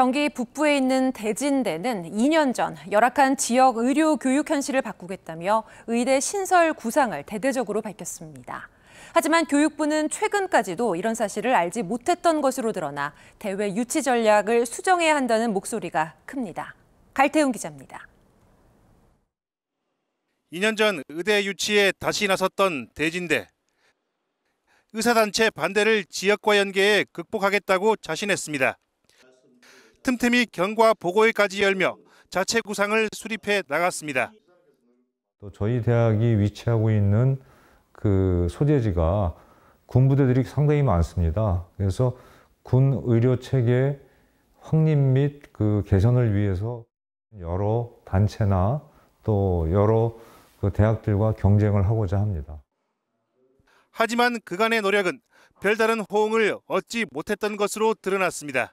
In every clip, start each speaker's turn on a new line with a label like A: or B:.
A: 경기 북부에 있는 대진대는 2년 전 열악한 지역 의료 교육 현실을 바꾸겠다며 의대 신설 구상을 대대적으로 밝혔습니다. 하지만 교육부는 최근까지도 이런 사실을 알지 못했던 것으로 드러나 대외 유치 전략을 수정해야 한다는 목소리가 큽니다. 갈태훈 기자입니다.
B: 2년 전 의대 유치에 다시 나섰던 대진대. 의사단체 반대를 지역과 연계해 극복하겠다고 자신했습니다. 틈틈이 경과 보고회까지 열며 자체 구상을 수립해 나갔습니다.
C: 또 저희 대학이 위치하고 있는 그 소재지가 군부대들이 상당히 많습니다. 그래서 군 의료 체계 확립 및 그 개선을 위해서 여러 단체나 또 여러 그 대학들과 경쟁을 하고자 합니다.
B: 하지만 그간의 노력은 별다른 호응을 얻지 못했던 것으로 드러났습니다.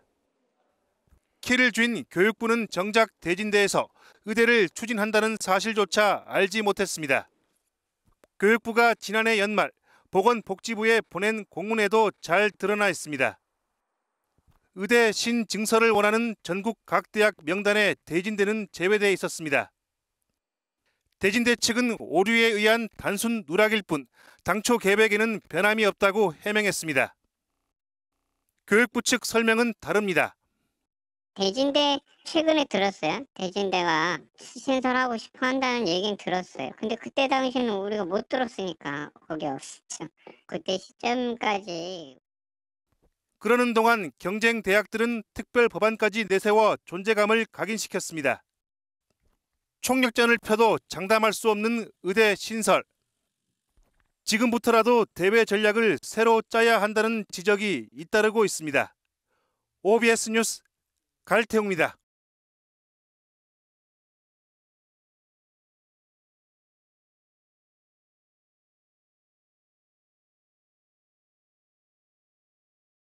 B: 키를 쥔 교육부는 정작 대진대에서 의대를 추진한다는 사실조차 알지 못했습니다. 교육부가 지난해 연말 보건복지부에 보낸 공문에도 잘 드러나 있습니다. 의대 신증서를 원하는 전국 각 대학 명단에 대진대는 제외돼 있었습니다. 대진대 측은 오류에 의한 단순 누락일 뿐 당초 계획에는 변함이 없다고 해명했습니다. 교육부 측 설명은 다릅니다.
D: 대진대 최근에 들었어요. 대진대가 신설하고 싶어 한다는 얘기는 들었어요. 근데 그때 당시는 우리가 못 들었으니까 거기 없었죠. 그때 시점까지.
B: 그러는 동안 경쟁 대학들은 특별 법안까지 내세워 존재감을 각인시켰습니다. 총력전을 펴도 장담할 수 없는 의대 신설. 지금부터라도 대외 전략을 새로 짜야 한다는 지적이 잇따르고 있습니다. OBS 뉴스 갈태웁니다